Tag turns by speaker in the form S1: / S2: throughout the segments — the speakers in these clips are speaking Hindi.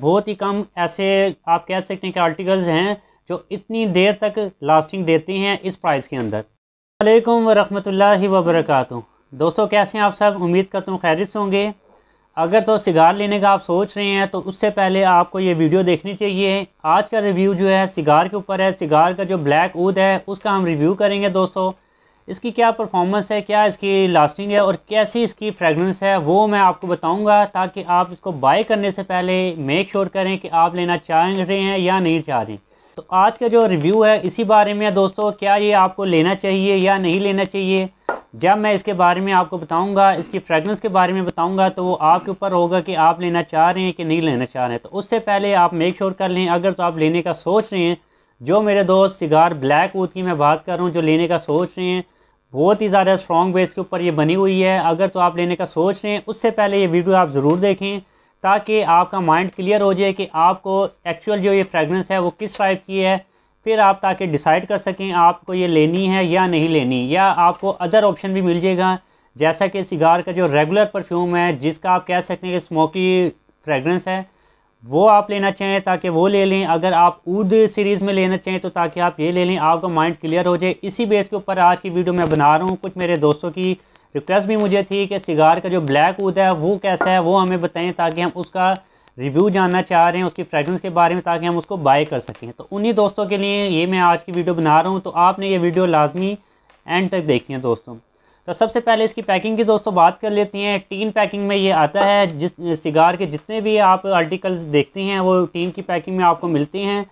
S1: बहुत ही कम ऐसे आप कह सकते हैं कि आर्टिकल्स हैं जो इतनी देर तक लास्टिंग देते हैं इस प्राइस के अंदर अल्लाम वरहमल वबरक दोस्तों कैसे हैं आप सब उम्मीद करता हूँ खैरिस्त होंगे अगर तो सिगार लेने का आप सोच रहे हैं तो उससे पहले आपको ये वीडियो देखनी चाहिए आज का रिव्यू जो है सिगार के ऊपर है सिगार का जो ब्लैक ऊद है उसका हम रिव्यू करेंगे दोस्तों इसकी क्या परफॉर्मेंस है क्या इसकी लास्टिंग है और कैसी इसकी फ्रेगरेंस है वो मैं आपको बताऊंगा ताकि आप इसको बाय करने से पहले मेक श्योर करें कि आप लेना चाह रहे हैं या नहीं चाह रहे तो आज का जो रिव्यू है इसी बारे में दोस्तों क्या ये आपको लेना चाहिए या नहीं लेना चाहिए जब मैं इसके बारे में आपको बताऊंगा इसकी फ्रेगरेंस के बारे में बताऊंगा तो वो आपके ऊपर होगा कि आप लेना चाह रहे हैं कि नहीं लेना चाह रहे हैं तो उससे पहले आप मेक श्योर कर लें अगर तो आप लेने का सोच रहे हैं जो मेरे दोस्त सिगार ब्लैक वूथ की मैं बात कर रहा हूँ जो लेने का सोच रहे हैं बहुत ही ज़्यादा स्ट्रॉन्ग बेस के ऊपर ये बनी हुई है अगर तो आप लेने का सोच रहे हैं उससे पहले ये वीडियो आप ज़रूर देखें ताकि आपका माइंड क्लियर हो जाए कि आपको एक्चुअल जो ये फ्रेगरेंस है वो किस टाइप की है फिर आप ताकि डिसाइड कर सकें आपको ये लेनी है या नहीं लेनी या आपको अदर ऑप्शन भी मिल जाएगा जैसा कि सिगार का जो रेगुलर परफ्यूम है जिसका आप कह सकते हैं कि स्मोकी फ्रेगरेंस है वो आप लेना चाहें ताकि वो ले लें अगर आप ऊद सीरीज़ में लेना चाहें तो ताकि आप ये ले लें आपका माइंड क्लियर हो जाए इसी बेस के ऊपर आज की वीडियो मैं बना रहा हूँ कुछ मेरे दोस्तों की रिक्वेस्ट भी मुझे थी कि सिगार का जो ब्लैक ऊद है वो कैसा है वो हमें बताएं ताकि हम उसका रिव्यू जानना चाह रहे हैं उसकी फ्रेगरेंस के बारे में ताकि हम उसको बाय कर सकें तो उन्हीं दोस्तों के लिए ये मैं आज की वीडियो बना रहा हूँ तो आपने ये वीडियो लाजमी एंड तक देखी है दोस्तों तो सबसे पहले इसकी पैकिंग की दोस्तों बात कर लेते हैं टीन पैकिंग में ये आता है जिस सिगार के जितने भी आप आर्टिकल्स देखते हैं वो टीन की पैकिंग में आपको मिलती हैं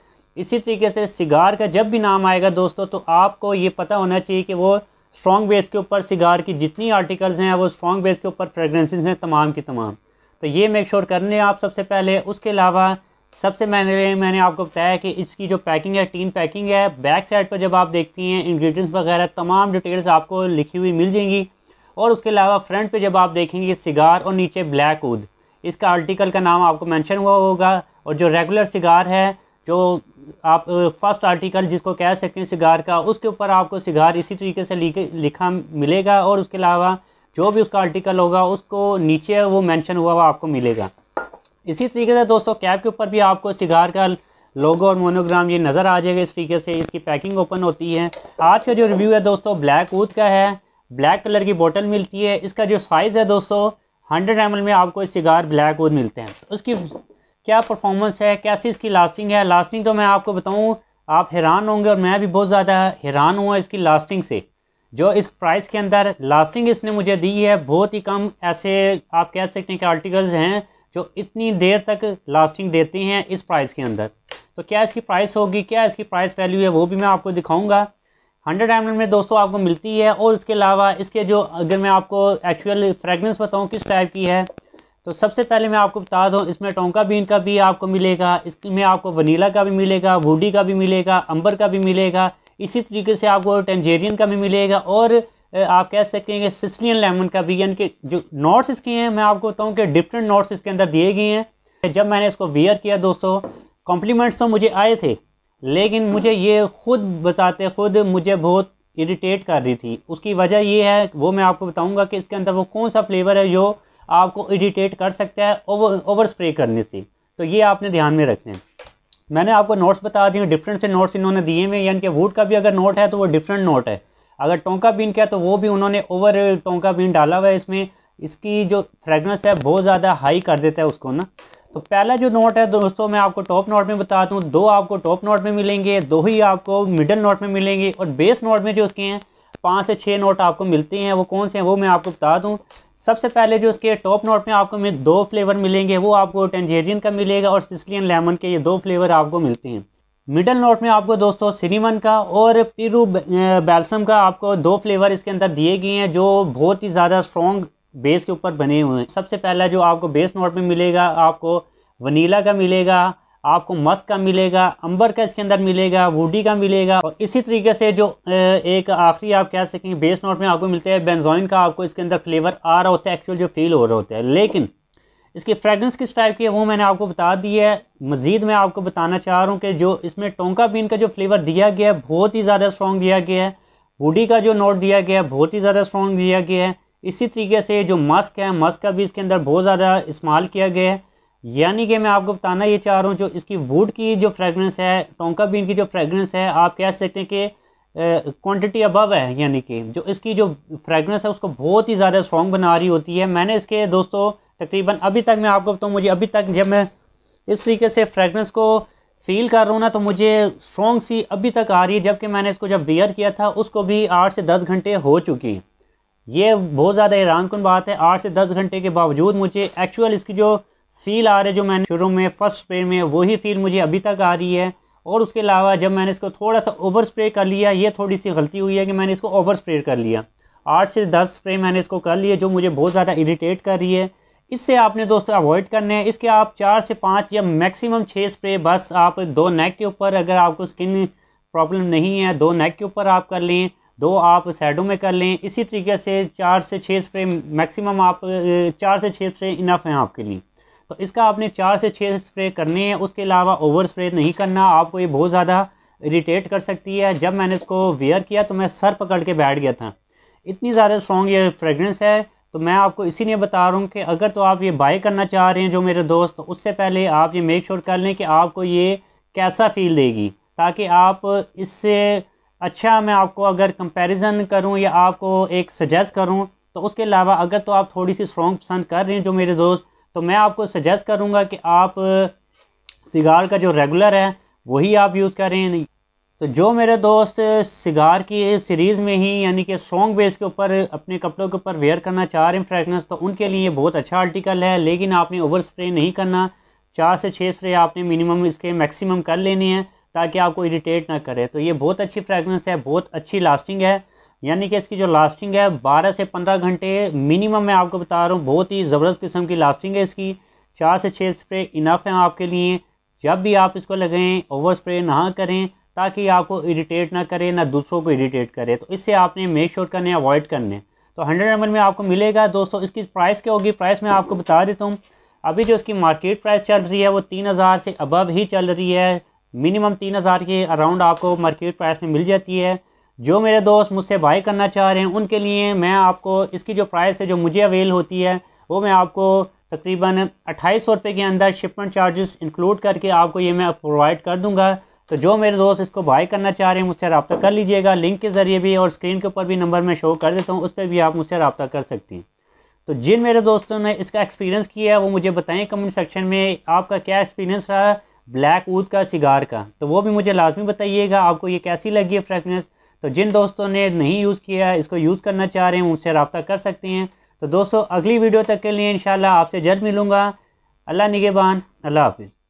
S1: इसी तरीके से सिगार का जब भी नाम आएगा दोस्तों तो आपको ये पता होना चाहिए कि वो स्ट्रॉन्ग बेस के ऊपर सिगार की जितनी आर्टिकल्स हैं वो स्ट्रॉन्ग बेस के ऊपर फ्रेगरेंसेस हैं तमाम की तमाम तो ये मेक श्योर कर लें आप सबसे पहले उसके अलावा सबसे मैंने मैंने आपको बताया कि इसकी जो पैकिंग है टीन पैकिंग है बैक साइड पर जब आप देखती हैं इंग्रेडिएंट्स वगैरह तमाम डिटेल्स आपको लिखी हुई मिल जाएंगी और उसके अलावा फ्रंट पे जब आप देखेंगे सिगार और नीचे ब्लैक उद इसका आर्टिकल का नाम आपको मेंशन हुआ होगा और जो रेगुलर सिगार है जो आप फर्स्ट आर्टिकल जिसको कह सकते हैं सिगार का उसके ऊपर आपको सिगार इसी तरीके से लिखा मिलेगा और उसके अलावा जो भी उसका आर्टिकल होगा उसको नीचे वो मेंशन हुआ हुआ आपको मिलेगा इसी तरीके से दोस्तों कैप के ऊपर भी आपको सिगार का लोगो और मोनोग्राम ये नज़र आ जाएगा इस तरीके से इसकी पैकिंग ओपन होती है आज का जो रिव्यू है दोस्तों ब्लैक ऊद का है ब्लैक कलर की बोतल मिलती है इसका जो साइज़ है दोस्तों हंड्रेड एम में आपको सिगार ब्लैक वूथ मिलते हैं तो उसकी क्या परफॉर्मेंस है कैसी इसकी लास्टिंग है लास्टिंग तो मैं आपको बताऊँ आप हैरान होंगे और मैं भी बहुत ज़्यादा हैरान हुआ इसकी लास्टिंग से जो इस प्राइस के अंदर लास्टिंग इसने मुझे दी है बहुत ही कम ऐसे आप कह सकते हैं कि आर्टिकल्स हैं जो इतनी देर तक लास्टिंग देते हैं इस प्राइस के अंदर तो क्या इसकी प्राइस होगी क्या इसकी प्राइस वैल्यू है वो भी मैं आपको दिखाऊंगा हंड्रेड एम में दोस्तों आपको मिलती है और इसके अलावा इसके जो अगर मैं आपको एक्चुअल फ्रेगनेंस बताऊँ किस टाइप की है तो सबसे पहले मैं आपको बता दूँ इसमें टोंका बीन का भी आपको मिलेगा इसमें आपको वनीला का भी मिलेगा वूडी का भी मिलेगा अंबर का भी मिलेगा इसी तरीके से आपको टेंजेरियन का भी मिलेगा और आप कह सकते हैं कि सिसलियन लेमन का भी यानी कि जो नोट्स इसके हैं मैं आपको बताऊँ कि डिफरेंट नोट्स इसके अंदर दिए गए हैं जब मैंने इसको वेयर किया दोस्तों कॉम्प्लीमेंट्स तो मुझे आए थे लेकिन मुझे ये ख़ुद बताते ख़ुद मुझे बहुत इरिटेट कर रही थी उसकी वजह ये है वो मैं आपको बताऊँगा कि इसके अंदर वो कौन सा फ्लेवर है जो आपको इरिटेट कर सकता है ओवर ओवर स्प्रे करने से तो ये आपने ध्यान में रखने मैंने आपको नोट्स बता दिए डिफरेंट से नोट्स इन्होंने दिए हुए यानी कि वुड का भी अगर नोट है तो वो डिफरेंट नोट है अगर टोंका बीन क्या तो वो भी उन्होंने ओवर टोंका बीन डाला हुआ है इसमें इसकी जो फ्रेगनेंस है बहुत ज़्यादा हाई कर देता है उसको ना तो पहला जो नोट है दोस्तों मैं आपको टॉप नोट में बता दूँ दो आपको टॉप नोट में मिलेंगे दो ही आपको मिडल नोट में मिलेंगे और बेस नोट में जो उसके हैं पाँच से छः नोट आपको मिलते हैं वो कौन से हैं वो मैं आपको बता दूँ सबसे पहले जो उसके टॉप नोट में आपको दो फ्लेवर मिलेंगे वो आपको टेंजेरियन का मिलेगा और सिसलियन लेमन के ये दो फ्लेवर आपको मिलते हैं मिडल नोट में आपको दोस्तों सिनेमन का और पेरू बैल्सम का आपको दो फ्लेवर इसके अंदर दिए गए हैं जो बहुत ही ज़्यादा स्ट्रॉन्ग बेस के ऊपर बने हुए हैं सबसे पहला जो आपको बेस नोट में मिलेगा आपको वनीला का मिलेगा आपको मस्क का मिलेगा अंबर का इसके अंदर मिलेगा वूडी का मिलेगा और इसी तरीके से जो एक आखिरी आप कह सकेंगे बेस नोट में आपको मिलते हैं बेंजोइन का आपको इसके अंदर फ्लेवर आ रहा होता है एक्चुअल जो फील हो रहा होता है लेकिन इसकी फ्रेगरेंस किस टाइप की है वो मैंने आपको बता दी है मज़ीद मैं आपको बताना चाह रहा हूँ कि जो इसमें टोंका बीन का जो फ्लेवर दिया गया है बहुत ही ज़्यादा स्ट्रॉन्ग दिया गया है वुडी का जो नोट दिया गया है बहुत ही ज़्यादा स्ट्रॉन्ग दिया गया है इसी तरीके से जो मस्क है मस्क का भी इसके अंदर बहुत ज़्यादा इस्तेमाल किया गया है यानी कि मैं आपको बताना ये चाह रहा हूँ जो इसकी वुड की जो फ्रेगरेंस है टोंका बीन की जो फ्रेगरेंस है आप कह सकते हैं कि क्वांटिटी अबव है यानी कि जो इसकी जो फ्रेगरेंस है उसको बहुत ही ज़्यादा स्ट्रॉन्ग बना रही होती है मैंने इसके दोस्तों तकरीबन अभी तक मैं आपको बताऊँ तो मुझे अभी तक जब मैं इस तरीके से फ्रेगरेंस को फील कर रहा हूँ ना तो मुझे स्ट्रॉन्ग सी अभी तक आ रही है जबकि मैंने इसको जब वियर किया था उसको भी आठ से दस घंटे हो चुकी ये बहुत ज़्यादा हैरान कन बात है आठ से दस घंटे के बावजूद मुझे एक्चुअल इसकी जो फील आ रही है जो मैंने शुरू में फर्स्ट स्प्रे में वही फील मुझे अभी तक आ रही है और उसके अलावा जब मैंने इसको थोड़ा सा ओवर स्प्रे कर लिया ये थोड़ी सी गलती हुई है कि मैंने इसको ओवर स्प्रे कर लिया आठ से दस स्प्रे मैंने इसको कर लिया जो मुझे बहुत ज़्यादा इरीटेट कर रही है इससे आपने दोस्तों अवॉइड करने हैं इसके आप चार से पाँच या मैक्सिमम छः स्प्रे बस आप दो नेक के ऊपर अगर आपको स्किन प्रॉब्लम नहीं है दो नेक के ऊपर आप कर लें दो आप साइडों में कर लें इसी तरीके से चार से छः स्प्रे मैक्सिमम आप चार से छः स्प्रे इनफ हैं आपके लिए तो इसका आपने चार से छः स्प्रे करने हैं उसके अलावा ओवर स्प्रे नहीं करना आपको ये बहुत ज़्यादा इरीटेट कर सकती है जब मैंने इसको वेयर किया तो मैं सर पकड़ के बैठ गया था इतनी ज़्यादा स्ट्रॉन्ग ये फ्रेगरेंस है तो मैं आपको इसीलिए बता रहा हूँ कि अगर तो आप ये बाई करना चाह रहे हैं जो मेरे दोस्त तो उससे पहले आप ये मेक श्योर कर लें कि आपको ये कैसा फील देगी ताकि आप इससे अच्छा मैं आपको अगर कंपैरिजन करूं या आपको एक सजेस्ट करूं तो उसके अलावा अगर तो आप थोड़ी सी स्ट्रॉन्ग पसंद कर रहे हैं जो मेरे दोस्त तो मैं आपको सजेस्ट करूंगा कि आप सिगार का जो रेगुलर है वही आप यूज़ करें तो जो मेरे दोस्त सिगार की सीरीज़ में ही यानी कि सॉन्ग बेस के ऊपर अपने कपड़ों के ऊपर वेयर करना चाह रहे हैं फ्रेगनेंस तो उनके लिए बहुत अच्छा आर्टिकल है लेकिन आपने ओवर स्प्रे नहीं करना चार से छः स्प्रे आपने मिनिमम इसके मैक्सिमम कर लेनी है ताकि आपको इरीटेट ना करे तो ये बहुत अच्छी फ्रेगनेंस है बहुत अच्छी लास्टिंग है यानी कि इसकी जो लास्टिंग है बारह से पंद्रह घंटे मिनिमम मैं आपको बता रहा हूँ बहुत ही ज़बरदस्त किस्म की लास्टिंग है इसकी चार से छः स्प्रे इनफ है आपके लिए जब भी आप इसको लगाएं ओवर स्प्रे ना करें ताकि आपको इरीटेट ना करे ना दूसरों को इरीटेट करे तो इससे आपने मेक श्योर करने अवॉइड करने तो हंड्रेड एम में आपको मिलेगा दोस्तों इसकी प्राइस क्या होगी प्राइस मैं आपको बता देता हूँ अभी जो इसकी मार्केट प्राइस चल रही है वो तीन हज़ार से अबव ही चल रही है मिनिमम तीन हज़ार के अराउंड आपको मार्केट प्राइस में मिल जाती है जो मेरे दोस्त मुझसे बाई करना चाह रहे हैं उनके लिए मैं आपको इसकी जो प्राइस है जो मुझे अवेल होती है वो मैं आपको तकरीबन अट्ठाईस सौ रुपये के अंदर शिपमेंट चार्जेस इंक्लूड करके आपको ये मैं प्रोवाइड कर दूँगा तो जो मेरे दोस्त इसको बाय करना चाह रहे हैं मुझसे रबता कर लीजिएगा लिंक के ज़रिए भी और स्क्रीन के ऊपर भी नंबर मैं शो कर देता हूँ उस पर भी आप मुझसे रबता कर सकती हैं तो जिन मेरे दोस्तों ने इसका एक्सपीरियंस किया है वो मुझे बताएं कमेंट सेक्शन में आपका क्या एक्सपीरियंस रहा ब्लैक ऊद का सिगार का तो वो भी मुझे लाजमी बताइएगा आपको ये कैसी लगी है फ्रेगनेंस तो जिन दोस्तों ने नहीं यूज़ किया है इसको यूज़ करना चाह रहे हैं उनसे रबता कर सकते हैं तो दोस्तों अगली वीडियो तक के लिए इन आपसे जल्द मिलूँगा अल्लाह निगेबान अल्लाह हाफिज़